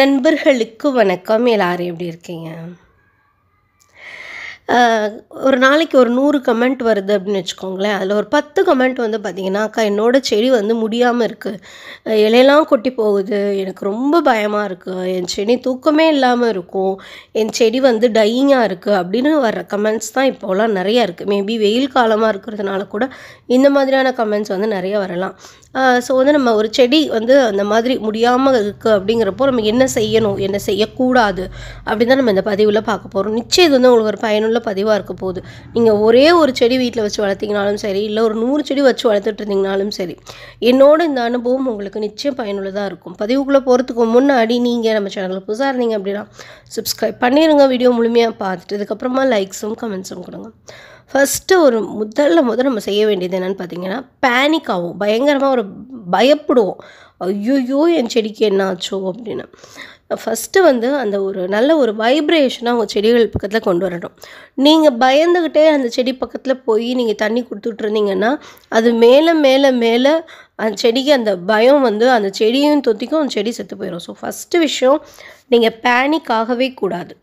நண்பர்களுக்கு வணக்கம் எல்லாரும் எப்படி இருக்கீங்க ஒரு நாளைக்கு ஒரு நூறு கமெண்ட் வருது அப்படின்னு வச்சுக்கோங்களேன் அதில் ஒரு பத்து கமெண்ட் வந்து பார்த்திங்கன்னா அக்கா என்னோடய செடி வந்து முடியாமல் இருக்குது இலையெல்லாம் கொட்டி போகுது எனக்கு ரொம்ப பயமாக இருக்குது என் செடி தூக்கமே இல்லாமல் இருக்கும் என் செடி வந்து டையிங்காக இருக்குது அப்படின்னு வர்ற கமெண்ட்ஸ் தான் இப்போலாம் நிறையா இருக்குது மேபி வெயில் காலமாக இருக்கிறதுனால கூட இந்த மாதிரியான கமெண்ட்ஸ் வந்து நிறைய வரலாம் ஸோ வந்து நம்ம ஒரு செடி வந்து அந்த மாதிரி முடியாமல் இருக்குது அப்படிங்கிறப்போ நம்ம என்ன செய்யணும் என்ன செய்யக்கூடாது அப்படின்னு தான் நம்ம இந்த பதிவில் பார்க்க போகிறோம் நிச்சயம் இது வந்து உங்களுக்கு ஒரு பயனுள்ள பதிவாக இருக்க போகுது நீங்கள் ஒரே ஒரு செடி வீட்டில் வச்சு வளர்த்திங்கனாலும் சரி இல்லை ஒரு நூறு செடி வச்சு வளர்த்துட்டு இருந்தீங்கனாலும் சரி என்னோட இந்த அனுபவம் உங்களுக்கு நிச்சயம் பயனுள்ளதாக இருக்கும் பதிவுக்குள்ளே போகிறதுக்கு முன்னாடி நீங்கள் நம்ம சேனலில் புதுசாக இருந்தீங்க அப்படின்னா சப்ஸ்கிரைப் பண்ணிடுங்க வீடியோ முழுமையாக பார்த்துட்டு அதுக்கப்புறமா லைக்ஸும் கமெண்ட்ஸும் கொடுங்க ஃபஸ்ட்டு ஒரு முதல்ல முதல்ல நம்ம செய்ய வேண்டியது என்னென்னு பார்த்தீங்கன்னா பேனிக் ஆகும் பயங்கரமாக ஒரு பயப்படுவோம் ஐயோயோ என் செடிக்கு என்ன ஆச்சோ அப்படின்னு ஃபஸ்ட்டு வந்து அந்த ஒரு நல்ல ஒரு வைப்ரேஷனாக உங்கள் செடிகள் பக்கத்தில் கொண்டு வரணும் நீங்கள் பயந்துக்கிட்டே அந்த செடி பக்கத்தில் போய் நீங்கள் தண்ணி கொடுத்துட்ருந்தீங்கன்னா அது மேலே மேலே மேலே அந்த செடிக்கு அந்த பயம் வந்து அந்த செடியும் தொத்திக்கும் அந்த செடி செத்து போயிடும் ஸோ ஃபஸ்ட்டு விஷயம் நீங்கள் பேனிக் ஆகவே கூடாது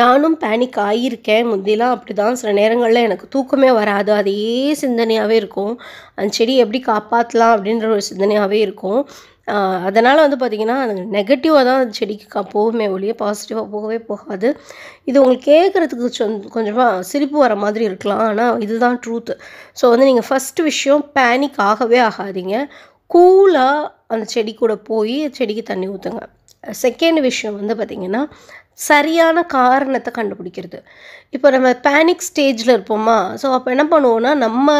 நானும் பேனிக் ஆகியிருக்கேன் முந்திலாம் அப்படி தான் சில நேரங்களில் எனக்கு தூக்கமே வராது அதே சிந்தனையாகவே இருக்கும் அந்த செடி எப்படி காப்பாற்றலாம் அப்படின்ற ஒரு சிந்தனையாகவே இருக்கும் அதனால் வந்து பார்த்திங்கன்னா அது நெகட்டிவாக தான் அந்த செடிக்கு போகுமே ஒழிய பாசிட்டிவாக போகவே போகாது இது உங்களுக்கு கேட்குறதுக்கு கொஞ்சமாக சிரிப்பு வர மாதிரி இருக்கலாம் ஆனால் இதுதான் ட்ரூத்து ஸோ வந்து நீங்கள் ஃபஸ்ட்டு விஷயம் பேனிக் ஆகவே ஆகாதீங்க கூலாக அந்த செடி கூட போய் செடிக்கு தண்ணி ஊற்றுங்க செகண்ட் விஷயம் வந்து பார்த்திங்கன்னா சரியான காரணத்தை கண்டுபிடிக்கிறது இப்போ நம்ம பேனிக் ஸ்டேஜில் இருப்போமா ஸோ அப்போ என்ன பண்ணுவோன்னா நம்ம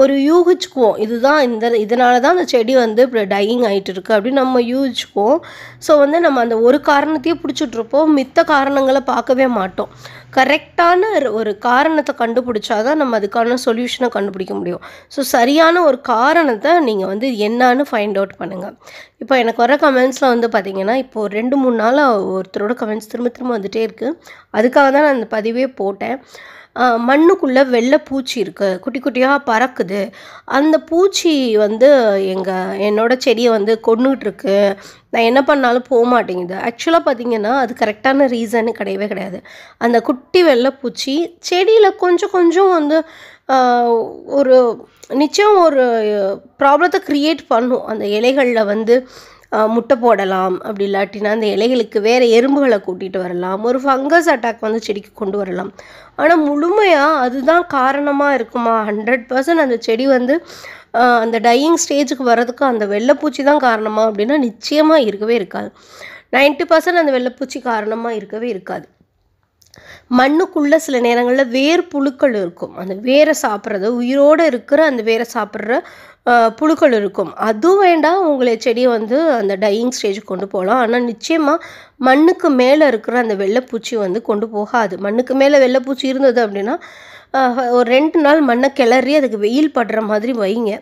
ஒரு யூகிச்சுக்குவோம் இதுதான் இந்த இதனால தான் அந்த செடி வந்து இப்போ டையிங் ஆகிட்டு இருக்குது அப்படின்னு நம்ம யூகிச்சுக்குவோம் ஸோ வந்து நம்ம அந்த ஒரு காரணத்தையே பிடிச்சிட்ருப்போம் மித்த காரணங்களை பார்க்கவே மாட்டோம் கரெக்டான ஒரு காரணத்தை கண்டுபிடிச்சா தான் நம்ம அதுக்கான சொல்யூஷனை கண்டுபிடிக்க முடியும் ஸோ சரியான ஒரு காரணத்தை நீங்கள் வந்து என்னான்னு ஃபைண்ட் அவுட் பண்ணுங்கள் இப்போ எனக்கு வர கமெண்ட்ஸில் வந்து பார்த்திங்கன்னா இப்போது ரெண்டு மூணு நாள் ஒருத்தரோட கமெண்ட்ஸ் திரும்ப திரும்ப வந்துகிட்டே இருக்குது அதுக்காக தான் நான் அந்த பதிவே போட்டேன் மண்ணுக்குள்ளே வெள்ளை பூச்சி இருக்குது குட்டி குட்டியாக பறக்குது அந்த பூச்சி வந்து எங்கள் என்னோடய செடியை வந்து கொண்டுகிட்ருக்கு நான் என்ன பண்ணாலும் போக மாட்டேங்குது ஆக்சுவலாக பார்த்திங்கன்னா அது கரெக்டான ரீசன்னு கிடையவே கிடையாது அந்த குட்டி வெள்ளை பூச்சி செடியில் கொஞ்சம் கொஞ்சம் வந்து ஒரு நிச்சயம் ஒரு ப்ராப்ளத்தை க்ரியேட் பண்ணும் அந்த இலைகளில் வந்து முட்டை போடலாம் அப்படி இல்லாட்டினா அந்த இலைகளுக்கு வேறு எறும்புகளை கூட்டிகிட்டு வரலாம் ஒரு ஃபங்கஸ் அட்டாக் வந்து செடிக்கு கொண்டு வரலாம் ஆனால் முழுமையாக அதுதான் காரணமாக இருக்குமா ஹண்ட்ரட் பர்சன்ட் அந்த செடி வந்து அந்த டையிங் ஸ்டேஜுக்கு வரதுக்கு அந்த வெள்ளைப்பூச்சி தான் காரணமாக அப்படின்னா நிச்சயமாக இருக்கவே இருக்காது நைன்ட்டி பர்சன்ட் அந்த வெள்ளைப்பூச்சி காரணமாக இருக்கவே இருக்காது மண்ணுக்குள்ளே சில நேரங்களில் வேர் புழுக்கள் இருக்கும் அந்த வேரை சாப்பிட்றது உயிரோடு இருக்கிற அந்த வேரை சாப்பிட்ற புழுக்கள் இருக்கும் அதுவும் வேண்டாம் உங்களை செடியை வந்து அந்த டையிங் ஸ்டேஜுக்கு கொண்டு போகலாம் ஆனால் நிச்சயமாக மண்ணுக்கு மேலே இருக்கிற அந்த வெள்ளைப்பூச்சி வந்து கொண்டு போகாது மண்ணுக்கு மேலே வெள்ளைப்பூச்சி இருந்தது அப்படின்னா ஒரு ரெண்டு நாள் மண்ணை கிளறி அதுக்கு வெயில் படுற மாதிரி வைங்க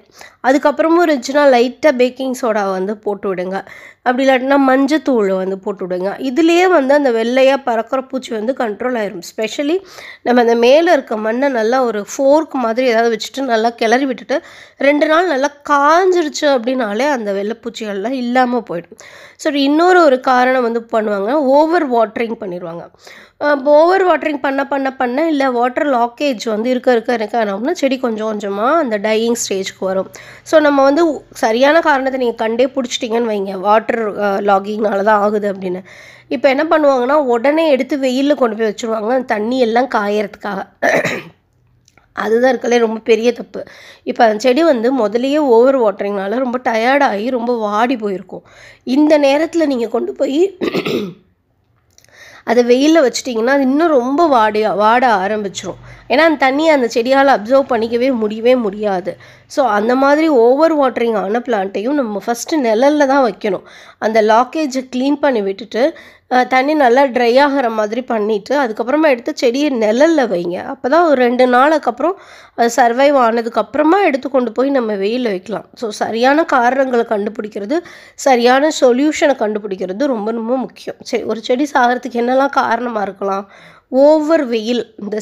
அதுக்கப்புறமும் இருந்துச்சுன்னா லைட்டாக பேக்கிங் சோடா வந்து போட்டு விடுங்க அப்படி இல்லாட்டினா மஞ்சத்தூள் வந்து போட்டு விடுங்க இதுலேயே வந்து அந்த வெள்ளையாக பறக்கிற பூச்சி வந்து கண்ட்ரோல் ஆயிரும் ஸ்பெஷலி நம்ம அந்த மேலே இருக்க மண்ணை நல்லா ஒரு ஃபோர்க் மாதிரி ஏதாவது வச்சுட்டு நல்லா கிளறி விட்டுட்டு ரெண்டு நாள் நல்லா காஞ்சிருச்சு அப்படின்னாலே அந்த வெள்ளைப்பூச்சிகள்லாம் இல்லாமல் போயிடும் ஸோ இன்னொரு ஒரு காரணம் வந்து பண்ணுவாங்க ஓவர் வாட்டரிங் பண்ணிடுவாங்க ஓவர் வாட்டரிங் பண்ண பண்ண பண்ண இல்லை வாட்டர் லாக்கேஜ் வந்து இருக்க இருக்க இருக்க செடி கொஞ்சம் கொஞ்சமாக அந்த டையிங் ஸ்டேஜ்க்கு வரும் ஸோ நம்ம வந்து சரியான காரணத்தை நீங்கள் கண்டே பிடிச்சிட்டிங்கன்னு வைங்க வாட்டர் லாகிங்னால தான் ஆகுது அப்படின்னு இப்போ என்ன பண்ணுவாங்கன்னா உடனே எடுத்து வெயிலில் கொண்டு போய் வச்சுருவாங்க தண்ணி எல்லாம் காயறதுக்காக அதுதான் இருக்கலே ரொம்ப பெரிய தப்பு இப்போ அந்த செடி வந்து முதலையே ஓவர் வாட்டரிங்னால ரொம்ப டயர்டாகி ரொம்ப வாடி போயிருக்கும் இந்த நேரத்தில் நீங்கள் கொண்டு போய் அதை வெயிலில் வச்சிட்டிங்கன்னா அது இன்னும் ரொம்ப வாடி வாட ஆரம்பிச்சிரும் ஏன்னா அந்த தண்ணியை அந்த செடியால் அப்சர்வ் பண்ணிக்கவே முடியவே முடியாது ஸோ அந்த மாதிரி ஓவர் வாட்டரிங் ஆன பிளான்ட்டையும் நம்ம ஃபஸ்ட்டு நிழலில் தான் வைக்கணும் அந்த லாக்கேஜை க்ளீன் பண்ணி விட்டுட்டு தண்ணி நல்லா ட்ரை ஆகிற மாதிரி பண்ணிவிட்டு அதுக்கப்புறமா எடுத்து செடியை நிழலில் வைங்க அப்போ தான் ஒரு ரெண்டு நாளுக்கு அப்புறம் அது சர்வைவ் ஆனதுக்கப்புறமா எடுத்து கொண்டு போய் நம்ம வெயிலில் வைக்கலாம் ஸோ சரியான காரணங்களை கண்டுபிடிக்கிறது சரியான சொல்யூஷனை கண்டுபிடிக்கிறது ரொம்ப ரொம்ப முக்கியம் சரி ஒரு செடி சாகிறதுக்கு என்னெல்லாம் காரணமாக இருக்கலாம் ஓவர் வெயில் இந்த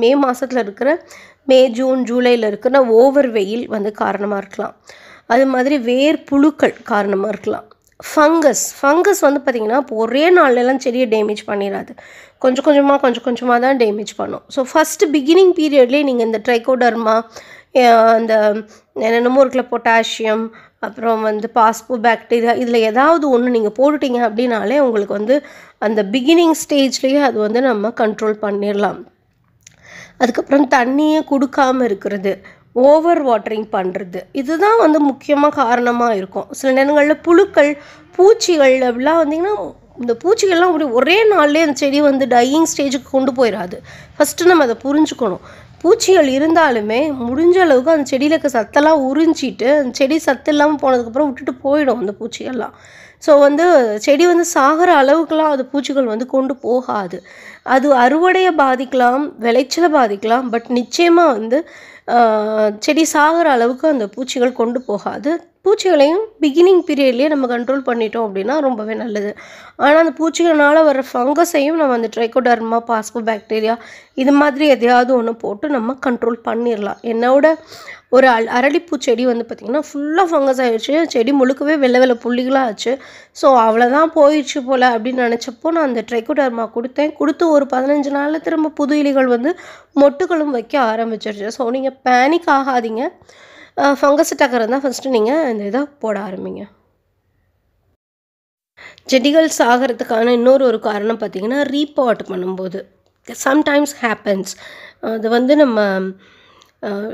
மே மாதத்தில் இருக்கிற மே ஜூன் ஜூலையில் இருக்கிற ஓவர் வெயில் வந்து காரணமாக இருக்கலாம் அது மாதிரி வேர் புழுக்கள் காரணமாக இருக்கலாம் ஃபங்கஸ் ஃபங்கஸ் வந்து பார்த்திங்கன்னா இப்போ ஒரே நாள்லலாம் செடியை டேமேஜ் பண்ணிடாது கொஞ்சம் கொஞ்சமாக கொஞ்சம் கொஞ்சமாக தான் டேமேஜ் பண்ணும் ஸோ ஃபஸ்ட்டு பிகினிங் பீரியட்லேயே நீங்கள் இந்த ட்ரைகோடர்மா அந்த என்னென்னமோ இருக்குல்ல பொட்டாசியம் அப்புறம் வந்து பாஸ்போ பாக்டீரியா இதில் ஏதாவது ஒன்று நீங்கள் போட்டுட்டீங்க அப்படின்னாலே உங்களுக்கு வந்து அந்த பிகினிங் ஸ்டேஜ்லேயே அது வந்து நம்ம கண்ட்ரோல் பண்ணிடலாம் அதுக்கப்புறம் தண்ணியை கொடுக்காமல் இருக்கிறது ஓவர் வாட்டரிங் பண்ணுறது இதுதான் வந்து முக்கியமாக காரணமாக இருக்கும் சில நேரங்களில் புழுக்கள் பூச்சிகள் அப்படிலாம் வந்திங்கன்னா இந்த பூச்சிகள்லாம் அப்படி ஒரே நாள்லேயே அந்த செடி வந்து டையிங் ஸ்டேஜுக்கு கொண்டு போயிடாது ஃபஸ்ட்டு நம்ம அதை புரிஞ்சுக்கணும் பூச்சிகள் இருந்தாலுமே முடிஞ்ச அளவுக்கு அந்த செடியில் இருக்க சத்தெல்லாம் உறிஞ்சிட்டு அந்த செடி சத்து இல்லாமல் போனதுக்கப்புறம் விட்டுட்டு போயிடும் அந்த பூச்சிகள்லாம் ஸோ வந்து செடி வந்து சாகிற அளவுக்குலாம் அது பூச்சிகள் வந்து கொண்டு போகாது அது அறுவடையை பாதிக்கலாம் விளைச்சலை பாதிக்கலாம் பட் நிச்சயமாக வந்து செடி சாகிற அளவுக்கு அந்த பூச்சிகள் கொண்டு போகாது பூச்சிகளையும் பிகினிங் பீரியட்லேயே நம்ம கண்ட்ரோல் பண்ணிட்டோம் அப்படின்னா ரொம்பவே நல்லது ஆனால் அந்த பூச்சிகளால் வர ஃபங்கஸையும் நம்ம அந்த ட்ரைகோடர்மா பாஸ்போ பாக்டீரியா இது மாதிரி எதையாவது ஒன்று போட்டு நம்ம கண்ட்ரோல் பண்ணிடலாம் என்னோட ஒரு அல் அரளிப்பூ செடி வந்து பார்த்திங்கன்னா ஃபுல்லாக ஃபங்கஸ் ஆகிடுச்சு செடி முழுக்கவே வெள்ளை வெள்ளை புள்ளிகளாக ஆச்சு ஸோ அவ்வளோதான் போயிடுச்சு போல் அப்படின்னு நினச்சப்போ நான் அந்த ட்ரைகோடர்மா கொடுத்தேன் கொடுத்து ஒரு பதினஞ்சு நாளில் திரும்ப புது இலிகள் வந்து மொட்டுகளும் வைக்க ஆரம்பிச்சிருச்சு ஸோ நீங்கள் பேனிக் ஆகாதீங்க ஃபங்கஸ் அட்டாக் இருந்தால் ஃபஸ்ட்டு நீங்கள் இந்த இதை போட ஆரம்பிங்க செடிகள் சாகிறதுக்கான இன்னொரு ஒரு காரணம் பார்த்திங்கன்னா ரீபாட் பண்ணும்போது சம்டைம்ஸ் ஹேப்பன்ஸ் அது வந்து நம்ம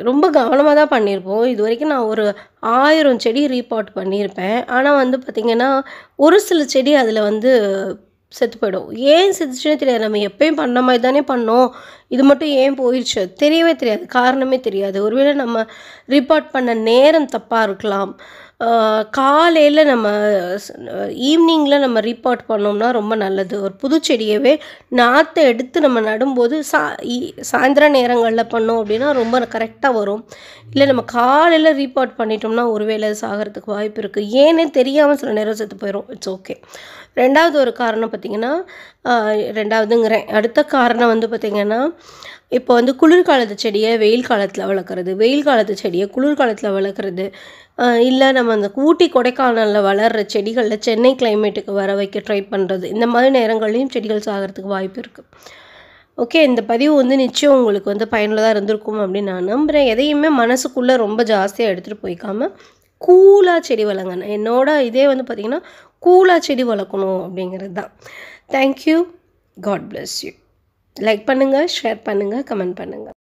ரொம்ப கவனமாக தான் பண்ணியிருப்போம் இது வரைக்கும் நான் ஒரு ஆயிரம் செடி ரீபாட் பண்ணியிருப்பேன் ஆனால் வந்து பார்த்திங்கன்னா ஒரு சில செடி அதில் வந்து செத்து போயிடும் ஏன் செத்துச்சுன்னே தெரியாது நம்ம எப்பயும் பண்ண மாதிரி தானே பண்ணோம் இது மட்டும் ஏன் போயிடுச்சு தெரியவே தெரியாது காரணமே தெரியாது ஒருவேளை நம்ம ரிப்போர்ட் பண்ண நேரம் தப்பாக இருக்கலாம் காலையில் நம்ம ஈவினிங்கில் நம்ம ரீபாட் பண்ணோம்னா ரொம்ப நல்லது ஒரு புது செடியவே நாற்றை எடுத்து நம்ம நடும்போது சா சாயந்தர நேரங்களில் பண்ணோம் அப்படின்னா ரொம்ப கரெக்டாக வரும் இல்லை நம்ம காலையில் ரீபாட் பண்ணிட்டோம்னா ஒருவேளை சாகிறதுக்கு வாய்ப்பு இருக்குது ஏன்னே தெரியாமல் சில நேரம் செத்து போயிடும் இட்ஸ் ஓகே ரெண்டாவது ஒரு காரணம் பார்த்திங்கன்னா ரெண்டாவதுங்கிறேன் அடுத்த காரணம் வந்து பார்த்திங்கன்னா இப்போ வந்து குளிர்காலத்து செடியை வெயில் காலத்தில் வளர்க்குறது வெயில் காலத்து செடியை குளிர்காலத்தில் வளர்க்குறது இல்லை நம்ம அந்த ஊட்டி கொடைக்கானலில் வளர்கிற செடிகளில் சென்னை கிளைமேட்டுக்கு வர வைக்க ட்ரை பண்ணுறது இந்த மாதிரி நேரங்கள்லேயும் செடிகள் சாகிறதுக்கு வாய்ப்பு இருக்குது ஓகே இந்த பதிவு வந்து நிச்சயம் உங்களுக்கு வந்து பயனுள்ளதாக இருந்திருக்கும் அப்படின்னு நான் நம்புகிறேன் எதையுமே மனசுக்குள்ளே ரொம்ப ஜாஸ்தியாக எடுத்துகிட்டு போய்க்காமல் கூலாக செடி வளங்கணும் என்னோட இதே வந்து பார்த்திங்கன்னா கூலாக செடி வளர்க்கணும் அப்படிங்கிறது தான் thank you God bless you like பண்ணுங்கள் ஷேர் பண்ணுங்கள் கமெண்ட் பண்ணுங்கள்